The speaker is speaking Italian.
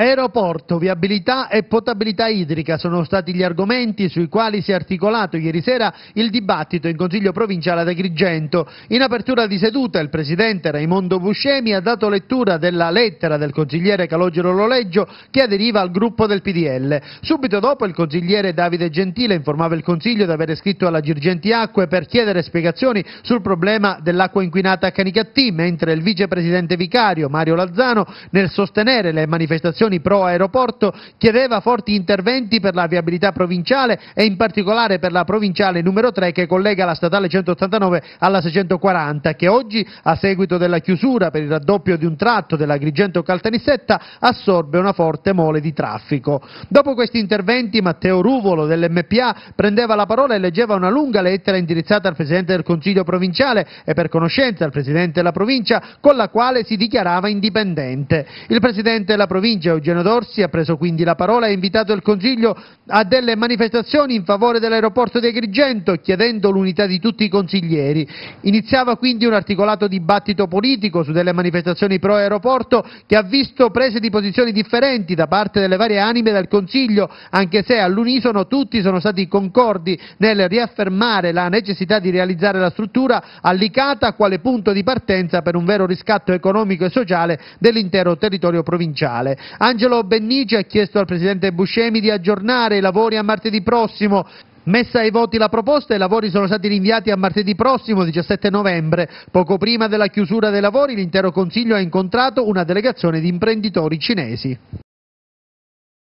Aeroporto, viabilità e potabilità idrica sono stati gli argomenti sui quali si è articolato ieri sera il dibattito in Consiglio provinciale ad Agrigento. In apertura di seduta il presidente Raimondo Buscemi ha dato lettura della lettera del consigliere Calogero Loleggio che aderiva al gruppo del PDL. Subito dopo il consigliere Davide Gentile informava il Consiglio di aver scritto alla Girgenti Acque per chiedere spiegazioni sul problema dell'acqua inquinata a Canicattì, mentre il vicepresidente vicario Mario Lazzano nel sostenere le manifestazioni associazioni pro aeroporto chiedeva forti interventi per la viabilità provinciale e in particolare per la provinciale numero 3 che collega la statale 189 alla 640 che oggi a seguito della chiusura per il raddoppio di un tratto dell'Agrigento caltanissetta assorbe una forte mole di traffico. Dopo questi interventi Matteo Ruvolo dell'MPA prendeva la parola e leggeva una lunga lettera indirizzata al Presidente del Consiglio provinciale e per conoscenza al Presidente della provincia con la quale si dichiarava indipendente. Il Presidente della provincia Giustizia Eugenio Dorsi ha preso quindi la parola e invitato il Consiglio a delle manifestazioni in favore dell'aeroporto di Agrigento, chiedendo l'unità di tutti i consiglieri. Iniziava quindi un articolato dibattito politico su delle manifestazioni pro aeroporto che ha visto prese di posizioni differenti da parte delle varie anime del Consiglio, anche se all'unisono tutti sono stati concordi nel riaffermare la necessità di realizzare la struttura allicata quale punto di partenza per un vero riscatto economico e sociale dell'intero territorio provinciale. Angelo Bennici ha chiesto al presidente Buscemi di aggiornare i lavori a martedì prossimo. Messa ai voti la proposta, i lavori sono stati rinviati a martedì prossimo, 17 novembre. Poco prima della chiusura dei lavori l'intero Consiglio ha incontrato una delegazione di imprenditori cinesi.